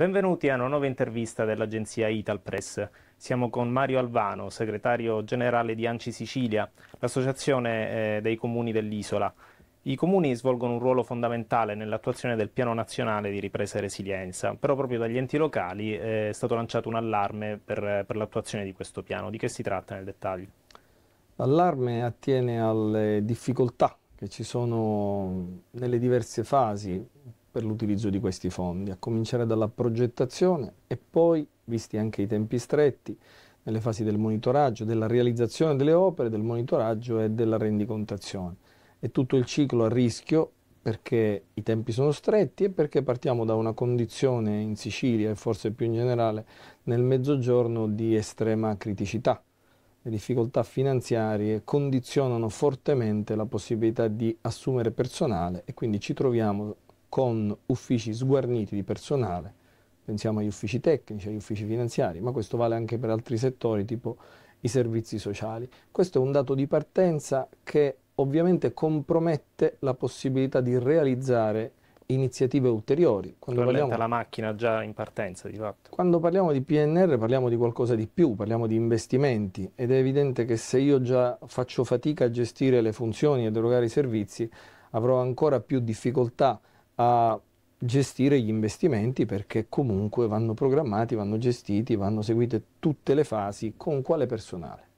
Benvenuti a una nuova intervista dell'agenzia Italpress. Siamo con Mario Alvano, segretario generale di Anci Sicilia, l'associazione eh, dei comuni dell'isola. I comuni svolgono un ruolo fondamentale nell'attuazione del Piano Nazionale di Ripresa e Resilienza, però proprio dagli enti locali eh, è stato lanciato un allarme per, per l'attuazione di questo piano. Di che si tratta nel dettaglio? L'allarme attiene alle difficoltà che ci sono nelle diverse fasi per l'utilizzo di questi fondi, a cominciare dalla progettazione e poi, visti anche i tempi stretti, nelle fasi del monitoraggio, della realizzazione delle opere, del monitoraggio e della rendicontazione. È tutto il ciclo a rischio perché i tempi sono stretti e perché partiamo da una condizione in Sicilia e forse più in generale nel mezzogiorno di estrema criticità. Le difficoltà finanziarie condizionano fortemente la possibilità di assumere personale e quindi ci troviamo con uffici sguarniti di personale, pensiamo agli uffici tecnici, agli uffici finanziari, ma questo vale anche per altri settori tipo i servizi sociali. Questo è un dato di partenza che ovviamente compromette la possibilità di realizzare iniziative ulteriori. Quando Rallenta parliamo, la macchina già in partenza di fatto. Quando parliamo di PNR parliamo di qualcosa di più, parliamo di investimenti ed è evidente che se io già faccio fatica a gestire le funzioni ed derogare i servizi avrò ancora più difficoltà a gestire gli investimenti perché comunque vanno programmati, vanno gestiti, vanno seguite tutte le fasi con quale personale.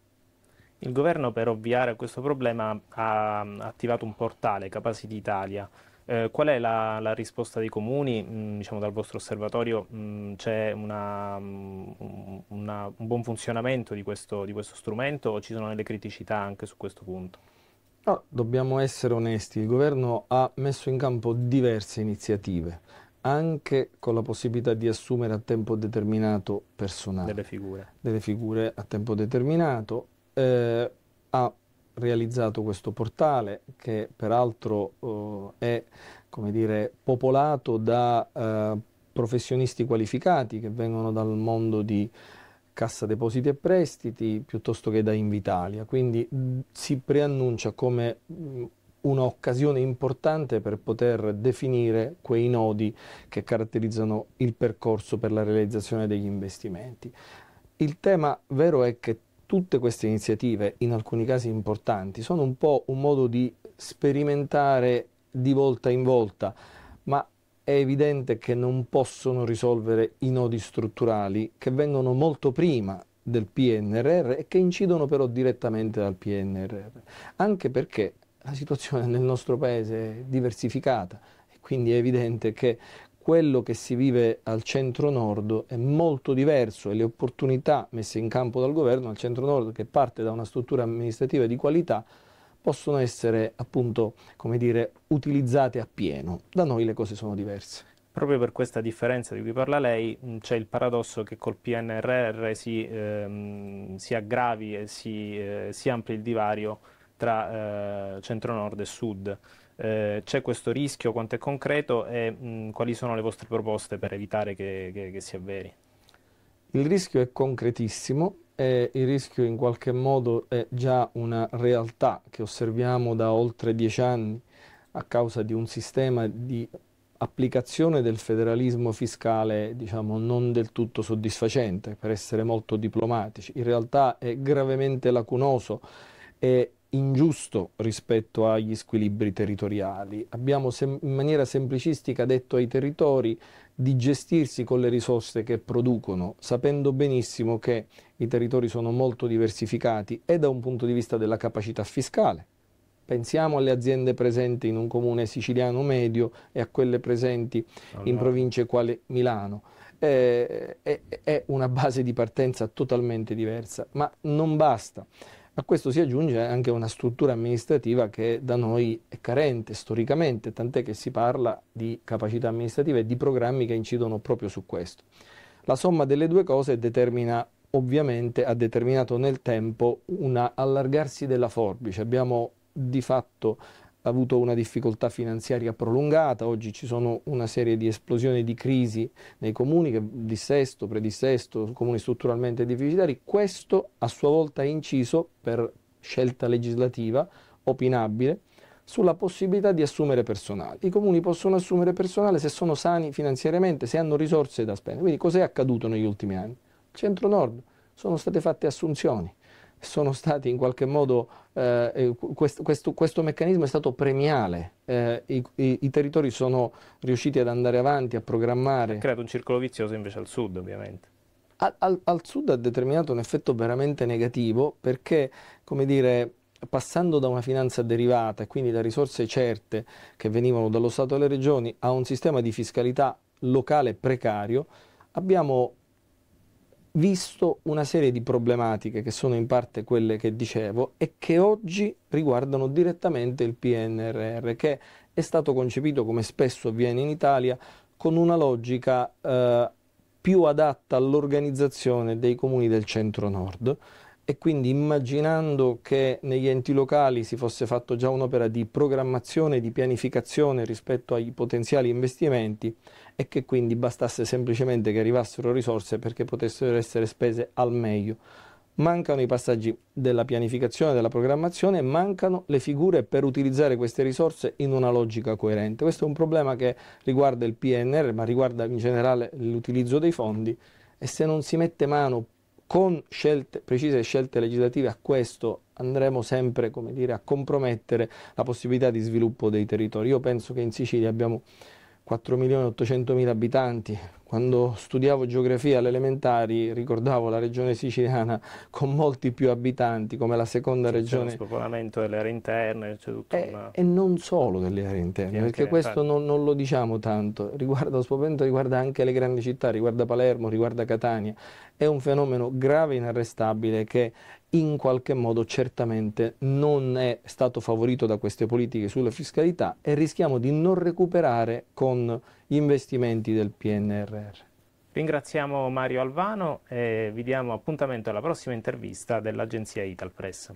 Il governo per ovviare a questo problema ha mm, attivato un portale Capacity Italia. Eh, qual è la, la, risposta dei comuni? Mm, diciamo, dal vostro osservatorio mm, c'è mm, un buon funzionamento di questo, di questo strumento o ci sono delle criticità anche su questo punto? No, dobbiamo essere onesti, il governo ha messo in campo diverse iniziative, anche con la possibilità di assumere a tempo determinato personale. Delle figure. Delle figure a tempo determinato. Eh, ha realizzato questo portale che peraltro eh, è dire, popolato da eh, professionisti qualificati che vengono dal mondo di Cassa Depositi e Prestiti piuttosto che da Invitalia, quindi mm, si preannuncia come mm, un'occasione importante per poter definire quei nodi che caratterizzano il percorso per la realizzazione degli investimenti. Il tema vero è che tutte queste iniziative, in alcuni casi importanti, sono un po' un modo di sperimentare di volta in volta, ma è evidente che non possono risolvere i nodi strutturali che vengono molto prima del PNRR e che incidono però direttamente dal PNRR, anche perché la situazione nel nostro paese è diversificata e quindi è evidente che quello che si vive al centro-nord è molto diverso e le opportunità messe in campo dal governo al centro-nord che parte da una struttura amministrativa di qualità possono essere appunto, come dire, utilizzate a pieno. Da noi le cose sono diverse. Proprio per questa differenza di cui parla lei c'è il paradosso che col PNRR si, ehm, si aggravi e si, eh, si, ampli il divario tra eh, centro-nord e sud. Eh, c'è questo rischio, quanto è concreto e mh, quali sono le vostre proposte per evitare che, che, che si avveri? Il rischio è concretissimo, eh, il rischio in qualche modo è già una realtà che osserviamo da oltre dieci anni a causa di un sistema di applicazione del federalismo fiscale diciamo non del tutto soddisfacente per essere molto diplomatici in realtà è gravemente lacunoso e ingiusto rispetto agli squilibri territoriali. Abbiamo in maniera semplicistica detto ai territori di gestirsi con le risorse che producono, sapendo benissimo che i territori sono molto diversificati e da un punto di vista della capacità fiscale. Pensiamo alle aziende presenti in un comune siciliano medio e a quelle presenti allora. in province quali Milano. Eh, è, è, è una base di partenza totalmente diversa, ma non basta. A questo si aggiunge anche una struttura amministrativa che da noi è carente storicamente, tant'è che si parla di capacità amministrativa e di programmi che incidono proprio su questo. La somma delle due cose determina ovviamente ha determinato nel tempo un allargarsi della forbice. Abbiamo di fatto avuto una difficoltà finanziaria prolungata, oggi ci sono una serie di esplosioni di crisi nei comuni, dissesto, predissesto, comuni strutturalmente deficitari, questo a sua volta è inciso per scelta legislativa opinabile sulla possibilità di assumere personale. I comuni possono assumere personale se sono sani finanziariamente, se hanno risorse da spendere. Quindi cos'è accaduto negli ultimi anni? Centro-Nord sono state fatte assunzioni, sono stati in qualche modo, eh, eh questo, questo, questo, meccanismo è stato premiale, eh, i, i, i, territori sono riusciti ad andare avanti, a programmare. Ha creato un circolo vizioso invece al sud ovviamente. Al, al, al sud ha determinato un effetto veramente negativo perché, come dire, passando da una finanza derivata e quindi da risorse certe che venivano dallo Stato e dalle regioni a un sistema di fiscalità locale precario, abbiamo visto una serie di problematiche che sono in parte quelle che dicevo e che oggi riguardano direttamente il PNRR che è stato concepito come spesso avviene in Italia con una logica eh, più adatta all'organizzazione dei comuni del centro-nord e quindi immaginando che negli enti locali si fosse fatto già un'opera di programmazione, di pianificazione rispetto ai potenziali investimenti e che quindi bastasse semplicemente che arrivassero risorse perché potessero essere spese al meglio. Mancano i passaggi della pianificazione, della programmazione, mancano le figure per utilizzare queste risorse in una logica coerente. Questo è un problema che riguarda il PNR, ma riguarda in generale l'utilizzo dei fondi e se non si mette mano con scelte, precise scelte legislative a questo andremo sempre dire, a compromettere la possibilità di sviluppo dei territori. Io penso che in Sicilia abbiamo 4.800.000 abitanti, quando studiavo geografia alle elementari ricordavo la regione siciliana con molti più abitanti come la seconda sì, regione. C'è lo spopolamento delle aree interne, c'è tutto e, eh, una... e non solo delle aree interne, perché questo non, non, lo diciamo tanto, riguarda, lo spopolamento riguarda anche le grandi città, riguarda Palermo, riguarda Catania, è un fenomeno grave e inarrestabile che in qualche modo certamente non è stato favorito da queste politiche sulla fiscalità e rischiamo di non recuperare con gli investimenti del PNRR. Ringraziamo Mario Alvano e vi diamo appuntamento alla prossima intervista dell'agenzia Italpress.